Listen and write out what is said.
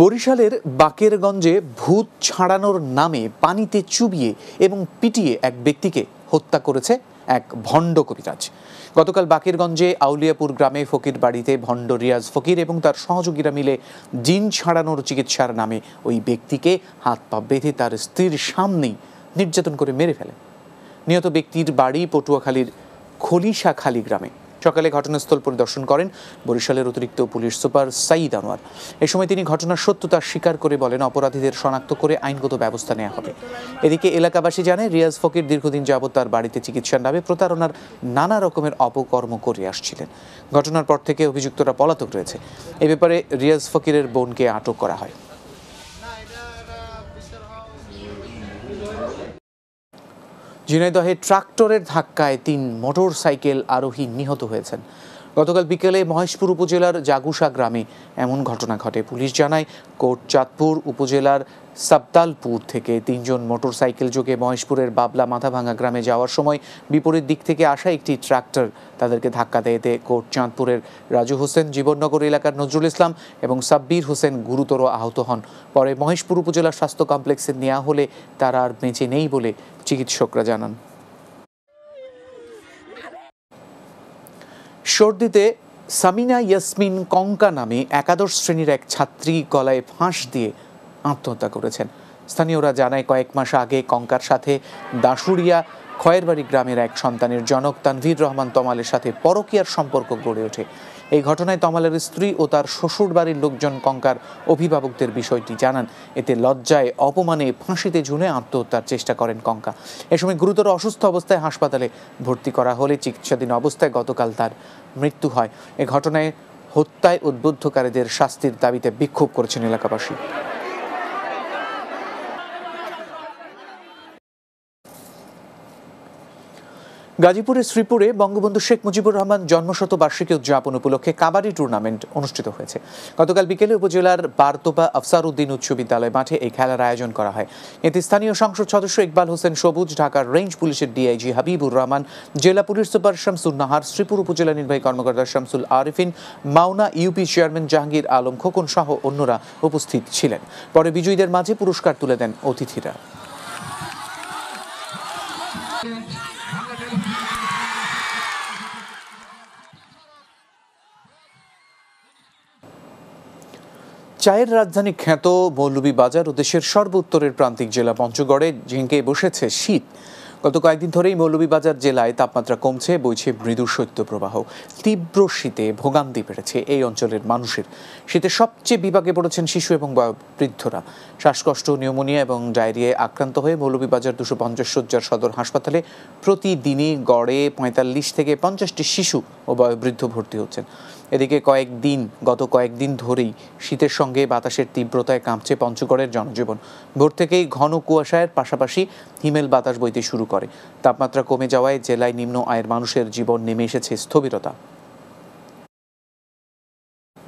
বরিশালের বাকেরগঞ্জে ভূত ছাড়ানোর নামে পানিতে চুবিয়ে এবং পিটিয়ে এক ব্যক্তিকে হত্যা করেছে এক ভণ্ড কবিরাজ গতকাল বাকেরগঞ্জে আউলিয়াপুর গ্রামে ফকির বাড়িতে ভণ্ড রিয়াজ ফকির এবং তার সহযোগীরা মিলে জিন ছাড়ানোর চিকিৎসার নামে ওই ব্যক্তিকে হাত পা বেঁধে তার স্ত্রীর সামনেই নির্যাতন করে মেরে ফেলে নিহত ব্যক্তির বাড়ি পটুয়াখালীর খলিশাখালী গ্রামে সকালে ঘটনাস্থল পরিদর্শন করেন বরিশালের অতিরিক্ত পুলিশ সুপার সাঈদ আনোয়ার এ সময় তিনি ঘটনার সত্যতা স্বীকার করে বলেন অপরাধীদের শনাক্ত করে আইনগত ব্যবস্থা নেওয়া হবে এদিকে এলাকাবাসী জানে রিয়াজ ফকির দীর্ঘদিন যাবৎ তার বাড়িতে চিকিৎসার নামে প্রতারণার নানা রকমের অপকর্ম করে আসছিলেন ঘটনার পর থেকে অভিযুক্তরা পলাতক রয়েছে এ ব্যাপারে রিয়াজ ফকিরের বোনকে আটক করা হয় ঝিনাইদহে ট্রাক্টরের ধাক্কায় তিন মোটর সাইকেল আরোহী নিহত হয়েছেন গতকাল বিকেলে মহেশপুর উপজেলার জাগুসা গ্রামে এমন ঘটনা ঘটে পুলিশ জানায় কোট চাঁদপুর উপজেলার সাবতালপুর থেকে তিনজন মোটর সাইকেল যোগে মহেশপুরের বাবলা মাথাভাঙ্গা গ্রামে যাওয়ার সময় বিপরীত দিক থেকে আসা একটি ট্রাক্টর তাদেরকে ধাক্কা দেয় এতে কোট চাঁদপুরের রাজু হোসেন জীবননগর এলাকার নজরুল ইসলাম এবং সাব্বির হোসেন গুরুতর আহত হন পরে মহেশপুর উপজেলা স্বাস্থ্য কমপ্লেক্সে নেওয়া হলে তারা আর বেঁচে নেই বলে চিকিৎসকরা জানান সর্দিতে সামিনা ইয়াসমিন কঙ্কা নামে একাদশ শ্রেণীর এক ছাত্রী গলায় ফাঁস দিয়ে আত্মহত্যা করেছেন স্থানীয়রা জানায় কয়েক মাস আগে কঙ্কার সাথে দাসুরিয়া খয়েরবাড়ি গ্রামের এক সন্তানের জনক তানভীর রহমান তমালের সাথে পরকীয়ার সম্পর্ক গড়ে ওঠে এই ঘটনায় তমালের স্ত্রী ও তার শ্বশুর বাড়ির লোকজন কঙ্কার অভিভাবকদের বিষয়টি জানান এতে লজ্জায় অপমানে ফাঁসিতে ঝুনে আত্মহত্যার চেষ্টা করেন কঙ্কা এ সময় গুরুতর অসুস্থ অবস্থায় হাসপাতালে ভর্তি করা হলে চিকিৎসাধীন অবস্থায় গতকাল তার মৃত্যু হয় এ ঘটনায় হত্যায় উদ্বুদ্ধকারীদের শাস্তির দাবিতে বিক্ষোভ করেছেন এলাকাবাসী গাজীপুরের শ্রীপুরে বঙ্গবন্ধু শেখ মুজিবুর রহমান জন্মশত বার্ষিকী উদযাপন উপলক্ষে কাবাডি টুর্নামেন্ট অনুষ্ঠিত হয়েছে গতকাল বিকেলে উপজেলার বারতোপা আফসার উদ্দিন উচ্চ বিদ্যালয় মাঠে এই খেলার আয়োজন করা হয় এতে স্থানীয় সংসদ সদস্য ইকবাল হোসেন সবুজ ঢাকার রেঞ্জ পুলিশের ডিআইজি হাবিবুর রহমান জেলা পুলিশ সুপার শামসুল নাহার শ্রীপুর উপজেলা নির্বাহী কর্মকর্তা শামসুল আরিফিন মাওনা ইউপি চেয়ারম্যান জাহাঙ্গীর আলম খোকন সহ অন্যরা উপস্থিত ছিলেন পরে বিজয়ীদের মাঝে পুরস্কার তুলে দেন অতিথিরা চায়ের রাজধানী খ্যাত বাজার ও দেশের সর্বোত্তরের প্রান্তিক জেলা পঞ্চগড়ে ঝিঁকে বসেছে শীত গত কয়েকদিন ধরেই মৌলভীবাজার জেলায় তাপমাত্রা কমছে বইছে মৃদু শৈত্যপ্রবাহ তীব্র শীতে ভোগান্তি বেড়েছে এই অঞ্চলের মানুষের শীতে সবচেয়ে বিভাগে পড়েছেন শিশু এবং বৃদ্ধরা শ্বাসকষ্ট নিউমোনিয়া এবং ডায়রিয়ায় আক্রান্ত হয়ে মৌলভীবাজার দুশো পঞ্চাশ শয্যার সদর হাসপাতালে প্রতিদিনই গড়ে পঁয়তাল্লিশ থেকে পঞ্চাশটি শিশু ও বয়োবৃদ্ধ ভর্তি হচ্ছেন এদিকে কয়েকদিন গত কয়েকদিন ধরেই শীতের সঙ্গে বাতাসের তীব্রতায় কাঁপছে পঞ্চগড়ের জনজীবন ভোর থেকেই ঘন কুয়াশায়ের পাশাপাশি হিমেল বাতাস বইতে শুরু করে তাপমাত্রা কমে যাওয়ায় জেলায় নিম্ন আয়ের মানুষের জীবন নেমে এসেছে স্থবিরতা